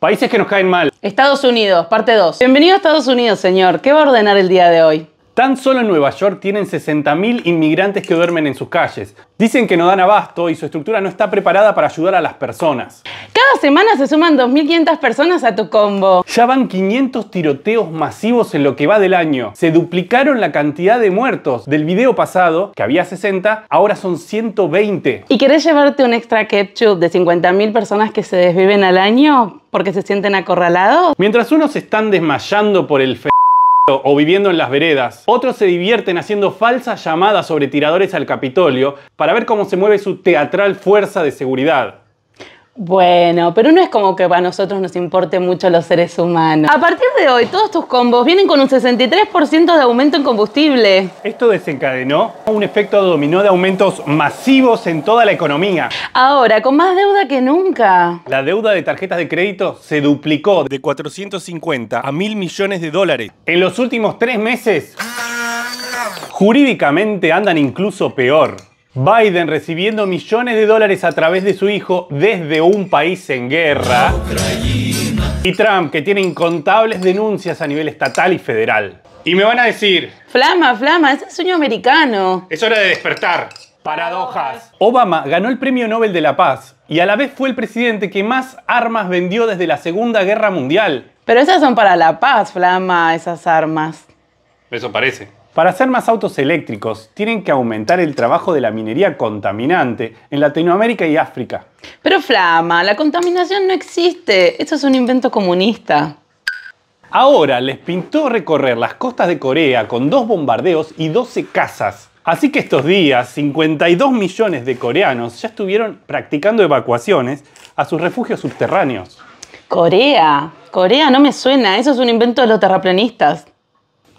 Países que nos caen mal. Estados Unidos, parte 2. Bienvenido a Estados Unidos, señor. ¿Qué va a ordenar el día de hoy? Tan solo en Nueva York tienen 60.000 inmigrantes que duermen en sus calles. Dicen que no dan abasto y su estructura no está preparada para ayudar a las personas semana se suman 2.500 personas a tu combo. Ya van 500 tiroteos masivos en lo que va del año. Se duplicaron la cantidad de muertos. Del video pasado, que había 60, ahora son 120. ¿Y querés llevarte un extra ketchup de 50.000 personas que se desviven al año porque se sienten acorralados? Mientras unos están desmayando por el fe o viviendo en las veredas. Otros se divierten haciendo falsas llamadas sobre tiradores al Capitolio para ver cómo se mueve su teatral fuerza de seguridad. Bueno, pero no es como que a nosotros nos importe mucho los seres humanos. A partir de hoy, todos tus combos vienen con un 63% de aumento en combustible. Esto desencadenó un efecto dominó de aumentos masivos en toda la economía. Ahora, con más deuda que nunca. La deuda de tarjetas de crédito se duplicó de 450 a 1.000 millones de dólares. En los últimos tres meses, jurídicamente andan incluso peor. Biden recibiendo millones de dólares a través de su hijo desde un país en guerra. Y Trump, que tiene incontables denuncias a nivel estatal y federal. Y me van a decir... Flama, flama, ese es sueño americano. Es hora de despertar. Paradojas. Obama ganó el Premio Nobel de la Paz y a la vez fue el presidente que más armas vendió desde la Segunda Guerra Mundial. Pero esas son para la paz, flama, esas armas. Eso parece. Para hacer más autos eléctricos, tienen que aumentar el trabajo de la minería contaminante en Latinoamérica y África. Pero Flama, la contaminación no existe. eso es un invento comunista. Ahora les pintó recorrer las costas de Corea con dos bombardeos y 12 casas. Así que estos días, 52 millones de coreanos ya estuvieron practicando evacuaciones a sus refugios subterráneos. Corea, Corea no me suena, eso es un invento de los terraplanistas.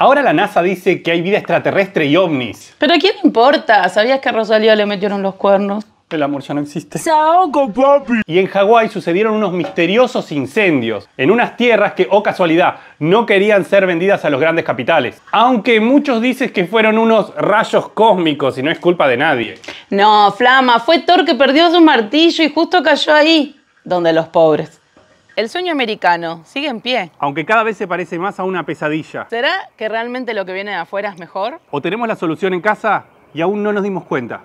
Ahora la NASA dice que hay vida extraterrestre y ovnis. Pero ¿a quién importa? ¿Sabías que a Rosalía le metieron los cuernos? El amor ya no existe. ¡Saoco, papi. Y en Hawái sucedieron unos misteriosos incendios en unas tierras que, oh casualidad, no querían ser vendidas a los grandes capitales. Aunque muchos dices que fueron unos rayos cósmicos y no es culpa de nadie. No, Flama, fue Thor que perdió su martillo y justo cayó ahí, donde los pobres. El sueño americano sigue en pie. Aunque cada vez se parece más a una pesadilla. ¿Será que realmente lo que viene de afuera es mejor? ¿O tenemos la solución en casa y aún no nos dimos cuenta?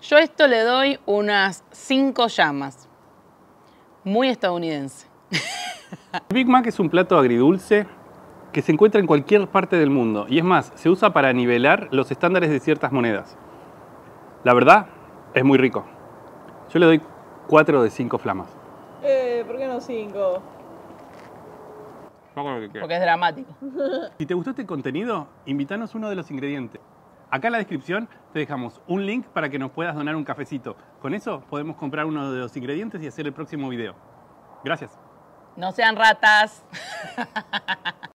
Yo a esto le doy unas cinco llamas. Muy estadounidense. Big Mac es un plato agridulce que se encuentra en cualquier parte del mundo y es más, se usa para nivelar los estándares de ciertas monedas. La verdad, es muy rico. Yo le doy 4 de 5 flamas. Eh, ¿por qué no 5? Porque es dramático. Si te gustó este contenido, invítanos uno de los ingredientes. Acá en la descripción te dejamos un link para que nos puedas donar un cafecito. Con eso podemos comprar uno de los ingredientes y hacer el próximo video. Gracias. No sean ratas.